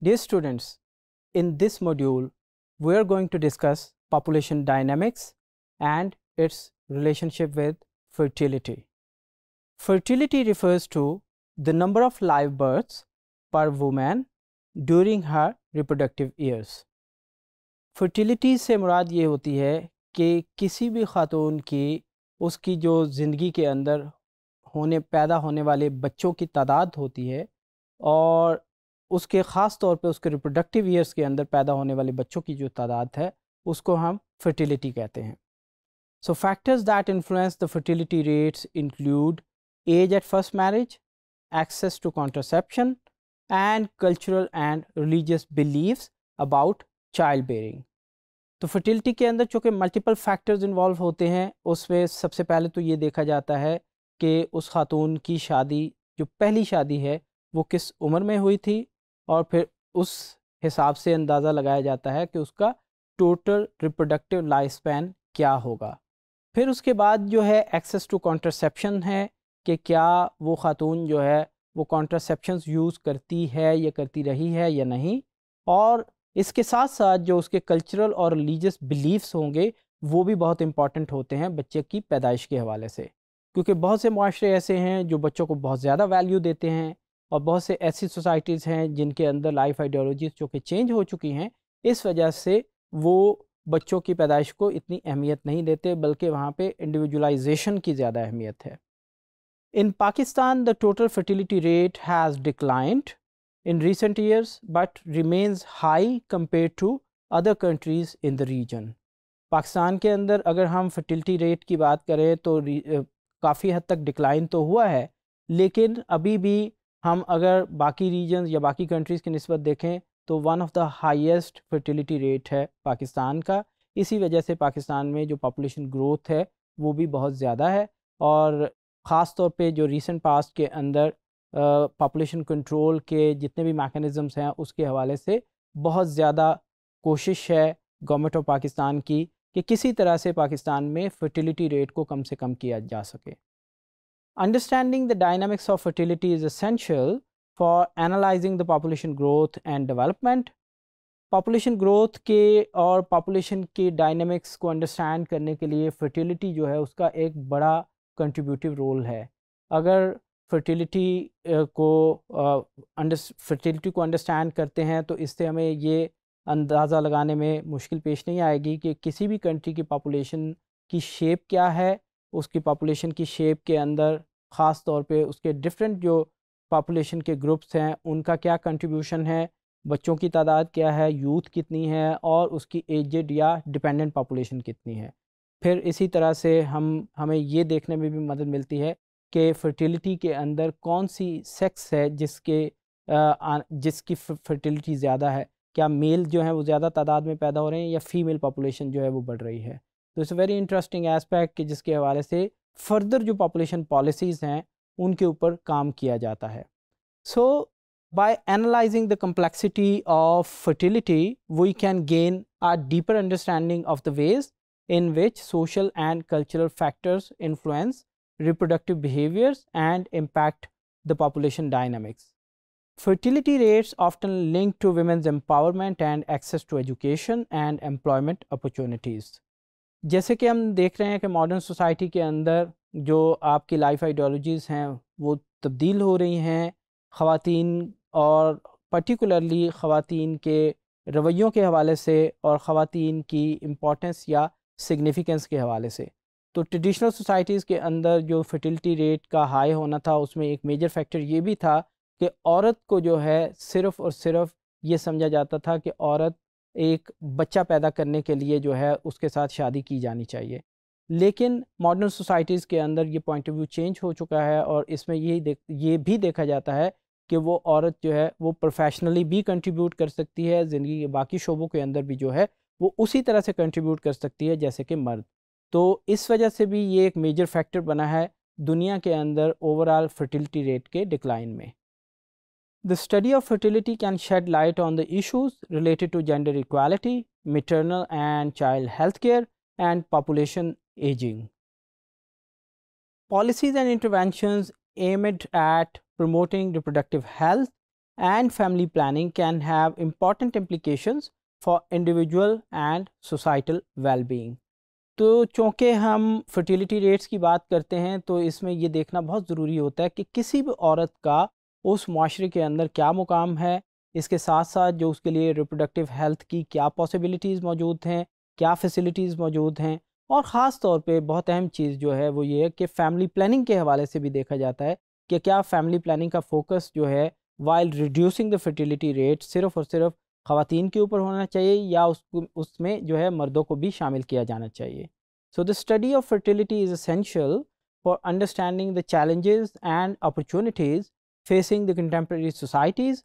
Dear students, in this module, we are going to discuss population dynamics and its relationship with fertility. Fertility refers to the number of live births per woman during her reproductive years. Fertility से मुराद ये होती है कि किसी भी ख़ातून की उसकी जो ज़िंदगी के अंदर होने पैदा होने वाले बच्चों की तादाद होती है और उसके ख़ास तौर पे उसके रिप्रोडक्टिव ईयर्स के अंदर पैदा होने वाले बच्चों की जो तादाद है उसको हम फर्टिलिटी कहते हैं so factors that influence the fertility rates include age at first marriage access to contraception and cultural and religious religious about child bearing तो फर्टिलिटी के अंदर चूँकि मल्टीपल फैक्टर्स इन्वॉल्व होते हैं उसमें सबसे पहले तो ये देखा जाता है कि उस खातून की शादी जो पहली शादी है वो किस उम्र में हुई थी और फिर उस हिसाब से अंदाज़ा लगाया जाता है कि उसका टोटल रिप्रोडक्टिव लाइफ स्पैन क्या होगा फिर उसके बाद जो है एक्सेस टू कॉन्ट्रसेप्शन है कि क्या वो ख़ातून जो है वो कॉन्ट्रासेप्शन यूज़ करती है या करती रही है या नहीं और इसके साथ साथ जो उसके कल्चरल और रिलीजस बिलीफ्स होंगे वो भी बहुत इंपॉर्टेंट होते हैं बच्चे की पैदाइश के हवाले से क्योंकि बहुत से माशरे ऐसे हैं जो बच्चों को बहुत ज़्यादा वैल्यू देते हैं और बहुत से ऐसी सोसाइटीज़ हैं जिनके अंदर लाइफ आइडियोलॉजीज़ जो कि चेंज हो चुकी हैं इस वजह से वो बच्चों की पैदाइश को इतनी अहमियत नहीं देते बल्कि वहाँ पे इंडिविजुअलाइजेशन की ज़्यादा अहमियत है in Pakistan the total fertility rate has declined in recent years but remains high compared to other countries in the region Pakistan के अंदर अगर हम फर्टिलिटी रेट की बात करें तो काफ़ी हद तक डिक्लाइन तो हुआ है लेकिन अभी भी हम अगर बाकी रीजन या बाकी कंट्रीज़ की नस्बत देखें तो one of the highest fertility rate है पाकिस्तान का इसी वजह से पाकिस्तान में जो पॉपुलेशन ग्रोथ है वो भी बहुत ज़्यादा है और ख़ास तौर पे जो रीसेंट पास्ट के अंदर पॉपुलेशन कंट्रोल के जितने भी मैकेनिज़म्स हैं उसके हवाले से बहुत ज़्यादा कोशिश है गवर्नमेंट ऑफ पाकिस्तान की कि किसी तरह से पाकिस्तान में फर्टिलिटी रेट को कम से कम किया जा सके Understanding the dynamics of fertility is essential for analyzing the population growth and development. Population growth के और पॉपुलेशन के डायनेमिक्स को अंडरस्टैंड करने के लिए फर्टिलिटी जो है उसका एक बड़ा कंट्रीब्यूटिव रोल है अगर फर्टिलिटी को फर्टिलिटी को अंडरस्टैंड करते हैं तो इससे हमें ये अंदाज़ा लगाने में मुश्किल पेश नहीं आएगी कि किसी भी कंट्री की पॉपुलेशन की शेप क्या है उसकी पॉपुलेशन की शेप के अंदर ख़ास तौर पे उसके डिफरेंट जो पॉपुलेशन के ग्रुप्स हैं उनका क्या कंट्रीब्यूशन है बच्चों की तादाद क्या है यूथ कितनी है और उसकी एजड या डिपेंडेंट पॉपुलेशन कितनी है फिर इसी तरह से हम हमें ये देखने में भी मदद मिलती है कि फर्टिलिटी के अंदर कौन सी सेक्स है जिसके जिसकी फर्टिलिटी ज़्यादा है क्या मेल जो है वो ज़्यादा तादाद में पैदा हो रहे हैं या फीमेल पॉपुलेशन जो है वो बढ़ रही है तो इट्स वेरी इंटरेस्टिंग एस्पेक्ट कि जिसके हवाले से फर्दर जो पॉपुलेशन पॉलिसीज़ हैं उनके ऊपर काम किया जाता है so by analysing the complexity of fertility we can gain a deeper understanding of the ways in which social and cultural factors influence reproductive behaviours and impact the population dynamics fertility rates often link to women's empowerment and access to education and employment opportunities जैसे कि हम देख रहे हैं कि modern society के अंदर जो आपकी लाइफ आइडियोलॉजीज़ हैं वो तब्दील हो रही हैं ख़वान और पर्टिकुलरली ख़वातीन के रवैयों के हवाले से और ख़वातीन की इम्पोर्टेंस या सिग्निफिकेंस के हवाले से तो ट्रेडिशनल सोसाइटीज़ के अंदर जो फर्टिलिटी रेट का हाई होना था उसमें एक मेजर फैक्टर ये भी था कि औरत को जो है सिर्फ़ और सिर्फ ये समझा जाता था कि औरत एक बच्चा पैदा करने के लिए जो है उसके साथ शादी की जानी चाहिए लेकिन मॉडर्न सोसाइटीज़ के अंदर ये पॉइंट ऑफ व्यू चेंज हो चुका है और इसमें यही देख ये भी देखा जाता है कि वो औरत जो है वो प्रोफेशनली भी कंट्रीब्यूट कर सकती है ज़िंदगी के बाकी शोबों के अंदर भी जो है वो उसी तरह से कंट्रीब्यूट कर सकती है जैसे कि मर्द तो इस वजह से भी ये एक मेजर फैक्टर बना है दुनिया के अंदर ओवरऑल फर्टिलिटी रेट के डिक्लाइन में The study of fertility can shed light on the issues related to gender equality, maternal and child health care, and population aging. Policies and interventions aimed at promoting reproductive health and family planning can have important implications for individual and societal well-being. तो चूँकि हम fertility rates की बात करते हैं तो इसमें ये देखना बहुत ज़रूरी होता है कि किसी भी औरत का उस माशरे के अंदर क्या मुकाम है इसके साथ साथ जो उसके लिए रिप्रोडक्टिव हेल्थ की क्या पॉसिबिलिटीज़ मौजूद हैं क्या फैसिलिटीज़ मौजूद हैं और ख़ास तौर पे बहुत अहम चीज़ जो है वो ये है कि फैमिली प्लानिंग के हवाले से भी देखा जाता है कि क्या फैमिली प्लानिंग का फोकस जो है while reducing the fertility rate सिर्फ और सिर्फ ख़वान के ऊपर होना चाहिए या उस उसमें जो है मर्दों को भी शामिल किया जाना चाहिए so the study of fertility is essential for understanding the challenges and opportunities facing the contemporary societies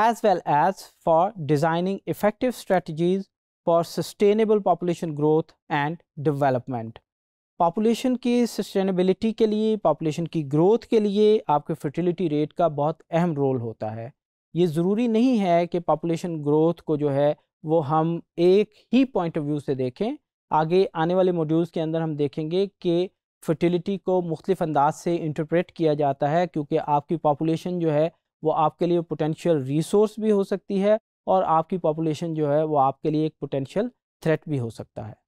as well as for designing effective strategies for sustainable population growth and development. Population की sustainability के लिए population की growth के लिए आपके fertility rate का बहुत अहम रोल होता है ये ज़रूरी नहीं है कि पॉपुलेशन ग्रोथ को जो है वो हम एक ही पॉइंट ऑफ व्यू से देखें आगे आने वाले मॉड्यूल्स के अंदर हम देखेंगे कि फर्टिलिटी को मुख्तफ अंदाज से इंटरप्रेट किया जाता है क्योंकि आपकी पॉपुलेशन जो है वो आपके लिए पोटेंशियल रिसोर्स भी हो सकती है और आपकी पॉपुलेशन जो है वो आपके लिए एक पोटेंशियल थ्रेट भी हो सकता है